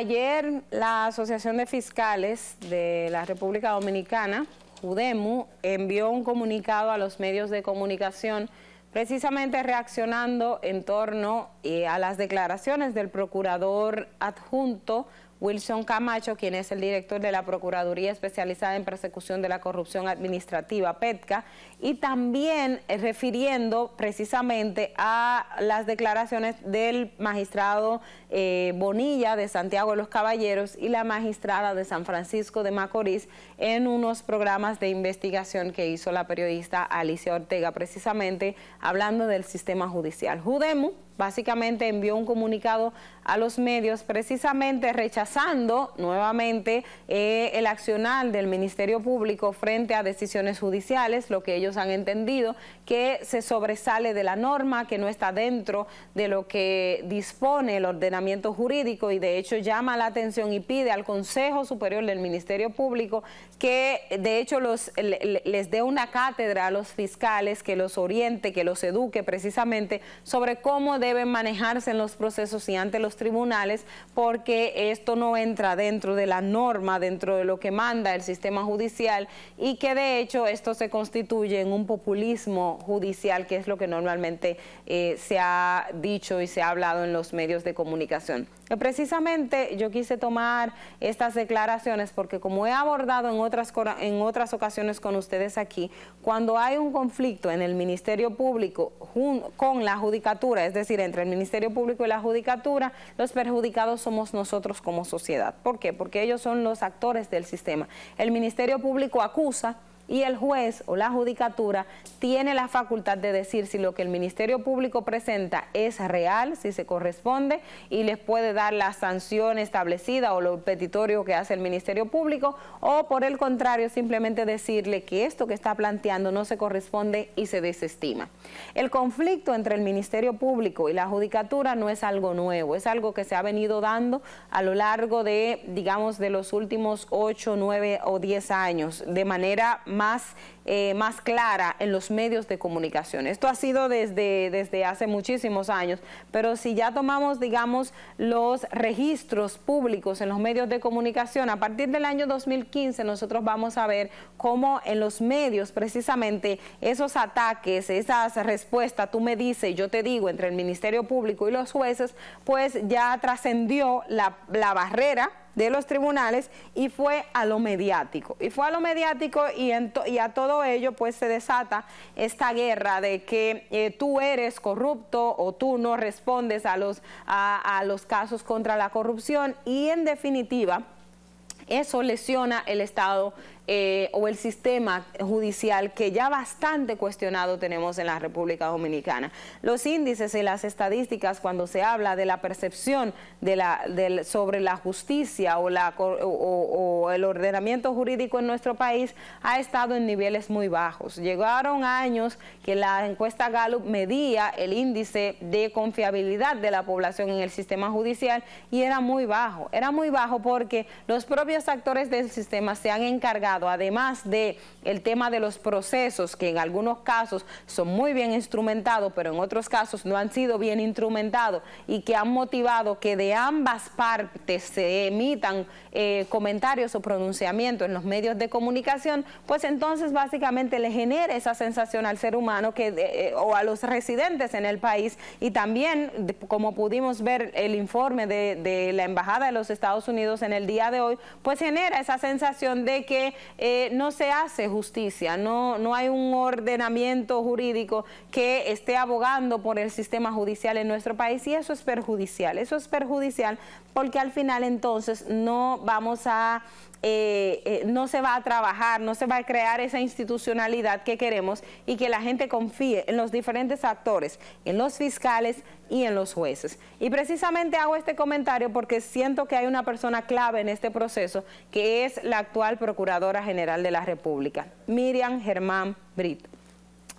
Ayer la Asociación de Fiscales de la República Dominicana, Judemu, envió un comunicado a los medios de comunicación precisamente reaccionando en torno eh, a las declaraciones del procurador adjunto Wilson Camacho, quien es el director de la Procuraduría Especializada en Persecución de la Corrupción Administrativa, PETCA, y también eh, refiriendo precisamente a las declaraciones del magistrado eh, Bonilla de Santiago de los Caballeros y la magistrada de San Francisco de Macorís en unos programas de investigación que hizo la periodista Alicia Ortega, precisamente hablando del sistema judicial. Judemu básicamente envió un comunicado a los medios precisamente rechazando nuevamente eh, el accional del Ministerio Público frente a decisiones judiciales, lo que ellos han entendido, que se sobresale de la norma, que no está dentro de lo que dispone el ordenamiento jurídico y de hecho llama la atención y pide al Consejo Superior del Ministerio Público que de hecho les dé una cátedra a los fiscales, que los oriente, que los eduque precisamente sobre cómo de deben manejarse en los procesos y ante los tribunales porque esto no entra dentro de la norma, dentro de lo que manda el sistema judicial y que de hecho esto se constituye en un populismo judicial que es lo que normalmente eh, se ha dicho y se ha hablado en los medios de comunicación. Precisamente yo quise tomar estas declaraciones porque como he abordado en otras, en otras ocasiones con ustedes aquí, cuando hay un conflicto en el Ministerio Público con la Judicatura, es decir, entre el Ministerio Público y la Judicatura, los perjudicados somos nosotros como sociedad. ¿Por qué? Porque ellos son los actores del sistema. El Ministerio Público acusa y el juez o la judicatura tiene la facultad de decir si lo que el Ministerio Público presenta es real, si se corresponde y les puede dar la sanción establecida o lo petitorio que hace el Ministerio Público o por el contrario simplemente decirle que esto que está planteando no se corresponde y se desestima. El conflicto entre el Ministerio Público y la Judicatura no es algo nuevo, es algo que se ha venido dando a lo largo de, digamos, de los últimos 8, 9 o 10 años de manera más más, eh, más clara en los medios de comunicación. Esto ha sido desde, desde hace muchísimos años, pero si ya tomamos, digamos, los registros públicos en los medios de comunicación, a partir del año 2015 nosotros vamos a ver cómo en los medios precisamente esos ataques, esas respuestas, tú me dices, yo te digo, entre el Ministerio Público y los jueces, pues ya trascendió la, la barrera de los tribunales y fue a lo mediático. Y fue a lo mediático y, a todo ello pues se desata esta guerra de que eh, tú eres corrupto o tú no respondes a los, a los casos contra la corrupción y en definitiva eso lesiona el Estado eh, o el sistema judicial que ya bastante cuestionado tenemos en la República Dominicana. Los índices y las estadísticas cuando se habla de la percepción de la, sobre la justicia o, o el ordenamiento jurídico en nuestro país ha estado en niveles muy bajos. Llegaron años que la encuesta Gallup medía el índice de confiabilidad de la población en el sistema judicial y era muy bajo. Era muy bajo porque los propios actores del sistema se han encargado además de el tema de los procesos que en algunos casos son muy bien instrumentados, pero en otros casos no han sido bien instrumentados y que han motivado que de ambas partes se emitan eh, comentarios o pronunciamientos en los medios de comunicación, pues entonces básicamente le genera esa sensación al ser humano que, eh, o a los residentes en el país y también, como pudimos ver el informe de la Embajada de los Estados Unidos en el día de hoy, pues genera esa sensación de que eh, no se hace justicia, no, no hay un ordenamiento jurídico que esté abogando por el sistema judicial en nuestro país y eso es perjudicial, eso es perjudicial porque al final entonces no vamos a eh, eh, no se va a trabajar, no se va a crear esa institucionalidad que queremos y que la gente confíe en los diferentes actores, en los fiscales y en los jueces. Y precisamente hago este comentario porque siento que hay una persona clave en este proceso que es la actual Procuradora General de la República, Miriam Germán Brit.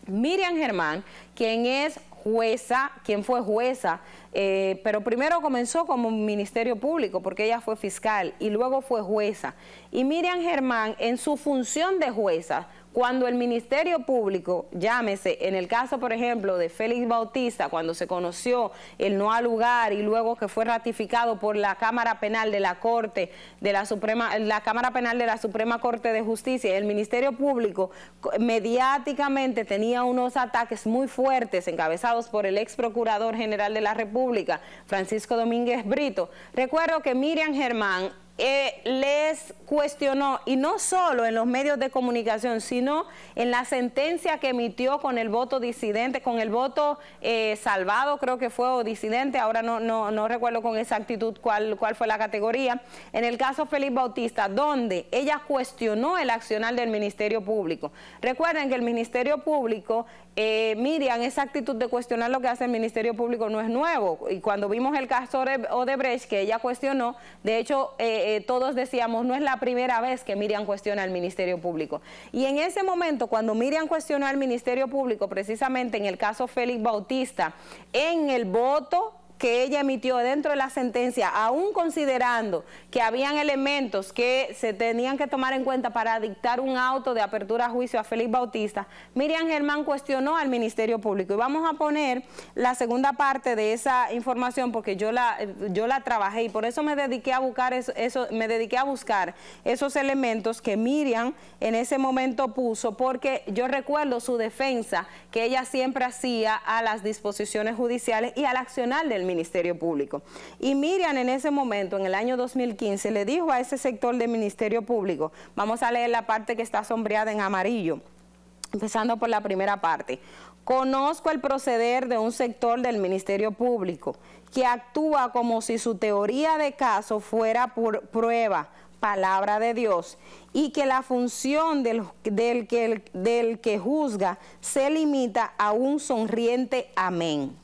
Miriam Germán, quien es jueza, quien fue jueza, eh, pero primero comenzó como Ministerio Público porque ella fue fiscal y luego fue jueza. Y Miriam Germán en su función de jueza cuando el Ministerio Público, llámese, en el caso, por ejemplo, de Félix Bautista, cuando se conoció el no al lugar y luego que fue ratificado por la Cámara Penal de la Corte, de la Suprema, la Cámara Penal de la Suprema Corte de Justicia, el Ministerio Público mediáticamente tenía unos ataques muy fuertes encabezados por el ex Procurador General de la República, Francisco Domínguez Brito. Recuerdo que Miriam Germán eh, les cuestionó, y no solo en los medios de comunicación, sino en la sentencia que emitió con el voto disidente, con el voto eh, salvado, creo que fue, o disidente, ahora no, no, no recuerdo con exactitud cuál, cuál fue la categoría, en el caso Felipe Bautista, donde ella cuestionó el accional del Ministerio Público. Recuerden que el Ministerio Público, eh, Miriam, esa actitud de cuestionar lo que hace el Ministerio Público no es nuevo, y cuando vimos el caso de Odebrecht, que ella cuestionó, de hecho, eh, eh, todos decíamos, no es la primera vez que Miriam cuestiona al Ministerio Público. Y en ese momento, cuando Miriam cuestionó al Ministerio Público, precisamente en el caso Félix Bautista, en el voto que ella emitió dentro de la sentencia, aún considerando que habían elementos que se tenían que tomar en cuenta para dictar un auto de apertura a juicio a Félix Bautista, Miriam Germán cuestionó al Ministerio Público. Y vamos a poner la segunda parte de esa información porque yo la, yo la trabajé y por eso me dediqué a buscar eso, me dediqué a buscar esos elementos que Miriam en ese momento puso, porque yo recuerdo su defensa que ella siempre hacía a las disposiciones judiciales y al accionar del Ministerio. Ministerio Público. Y Miriam en ese momento, en el año 2015, le dijo a ese sector del Ministerio Público, vamos a leer la parte que está sombreada en amarillo, empezando por la primera parte. Conozco el proceder de un sector del Ministerio Público que actúa como si su teoría de caso fuera por prueba, palabra de Dios y que la función del, que, del que juzga se limita a un sonriente amén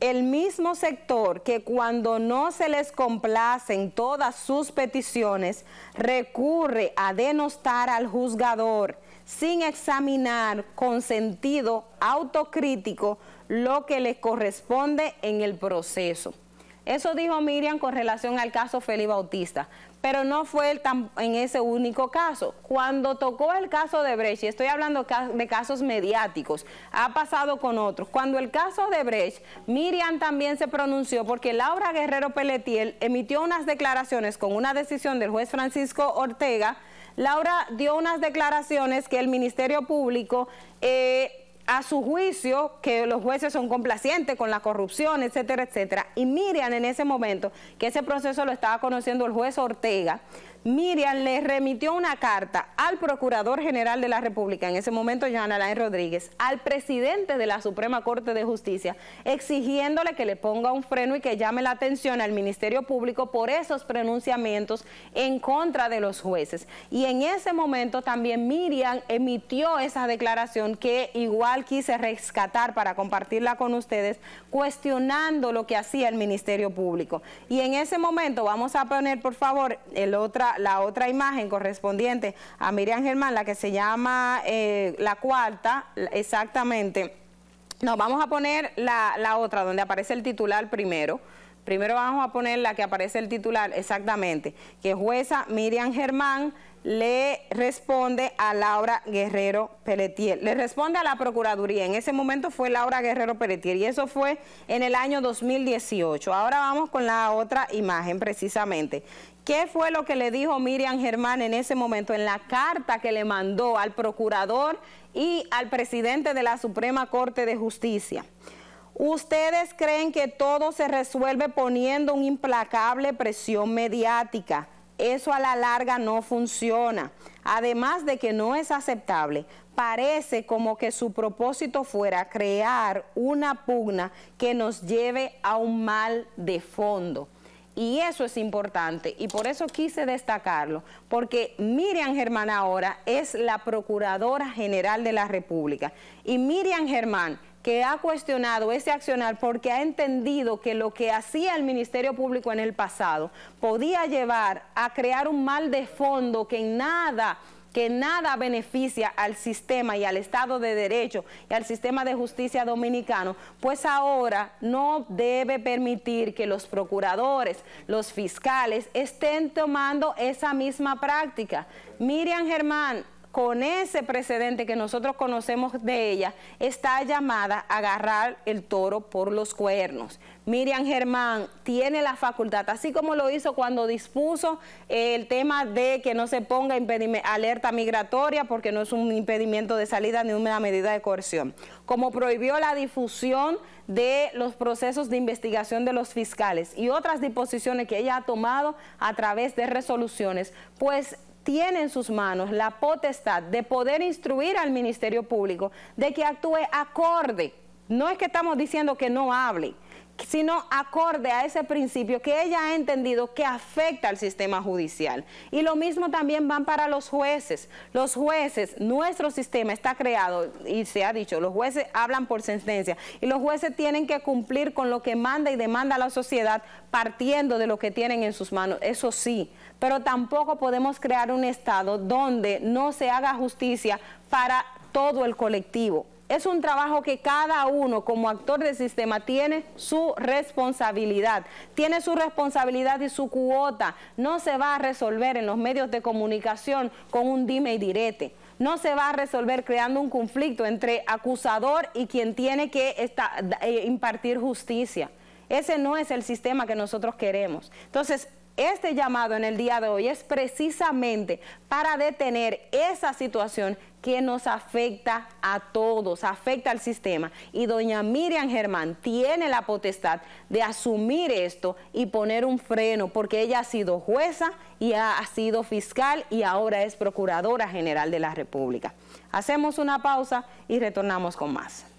el mismo sector que cuando no se les complacen todas sus peticiones recurre a denostar al juzgador sin examinar con sentido autocrítico lo que le corresponde en el proceso. Eso dijo Miriam con relación al caso Feli Bautista, pero no fue en ese único caso. Cuando tocó el caso de Brecht, y estoy hablando de casos mediáticos, ha pasado con otros. Cuando el caso de Brecht, Miriam también se pronunció porque Laura Guerrero Peletiel emitió unas declaraciones con una decisión del juez Francisco Ortega. Laura dio unas declaraciones que el Ministerio Público... Eh, a su juicio que los jueces son complacientes con la corrupción, etcétera, etcétera. Y miran en ese momento, que ese proceso lo estaba conociendo el juez Ortega, Miriam le remitió una carta al Procurador General de la República, en ese momento Joan Alain Rodríguez, al presidente de la Suprema Corte de Justicia, exigiéndole que le ponga un freno y que llame la atención al Ministerio Público por esos pronunciamientos en contra de los jueces. Y en ese momento también Miriam emitió esa declaración que igual quise rescatar para compartirla con ustedes, cuestionando lo que hacía el Ministerio Público. Y en ese momento vamos a poner, por favor, el otro la, otra imagen correspondiente a Miriam Germán, la que se llama eh, la cuarta, exactamente. No, vamos a poner la, la otra, donde aparece el titular primero. Primero vamos a poner la que aparece el titular, exactamente, que jueza Miriam Germán le responde a Laura Guerrero Peletier le responde a la Procuraduría, en ese momento fue Laura Guerrero Pelletier y eso fue en el año 2018. Ahora vamos con la otra imagen precisamente, ¿Qué fue lo que le dijo Miriam Germán en ese momento, en la carta que le mandó al procurador y al presidente de la Suprema Corte de Justicia? ¿Ustedes creen que todo se resuelve poniendo una implacable presión mediática? Eso a la larga no funciona. Además de que no es aceptable, parece como que su propósito fuera crear una pugna que nos lleve a un mal de fondo. Y eso es importante y por eso quise destacarlo, porque Miriam Germán ahora es la Procuradora General de la República. Y Miriam Germán que ha cuestionado ese accionar porque ha entendido que lo que hacía el Ministerio Público en el pasado podía llevar a crear un mal de fondo que en nada que nada beneficia al sistema y al Estado de Derecho y al sistema de justicia dominicano, pues ahora no debe permitir que los procuradores, los fiscales estén tomando esa misma práctica. Miriam Germán, con ese precedente que nosotros conocemos de ella, está llamada a agarrar el toro por los cuernos. Miriam Germán tiene la facultad, así como lo hizo cuando dispuso el tema de que no se ponga alerta migratoria porque no es un impedimento de salida ni una medida de coerción, como prohibió la difusión de los procesos de investigación de los fiscales y otras disposiciones que ella ha tomado a través de resoluciones, pues tiene en sus manos la potestad de poder instruir al Ministerio Público de que actúe acorde. No es que estamos diciendo que no hable, sino acorde a ese principio que ella ha entendido que afecta al sistema judicial. Y lo mismo también van para los jueces. Los jueces, nuestro sistema está creado, y se ha dicho, los jueces hablan por sentencia, y los jueces tienen que cumplir con lo que manda y demanda la sociedad partiendo de lo que tienen en sus manos, eso sí, pero tampoco podemos crear un Estado donde no se haga justicia para todo el colectivo es un trabajo que cada uno como actor del sistema tiene su responsabilidad, tiene su responsabilidad y su cuota. No se va a resolver en los medios de comunicación con un dime y direte. No se va a resolver creando un conflicto entre acusador y quien tiene que eh, impartir justicia. Ese no es el sistema que nosotros queremos. Entonces, este llamado en el día de hoy es precisamente para detener esa situación que nos afecta a todos, afecta al sistema. Y doña Miriam Germán tiene la potestad de asumir esto y poner un freno, porque ella ha sido jueza y ha sido fiscal y ahora es procuradora general de la República. Hacemos una pausa y retornamos con más.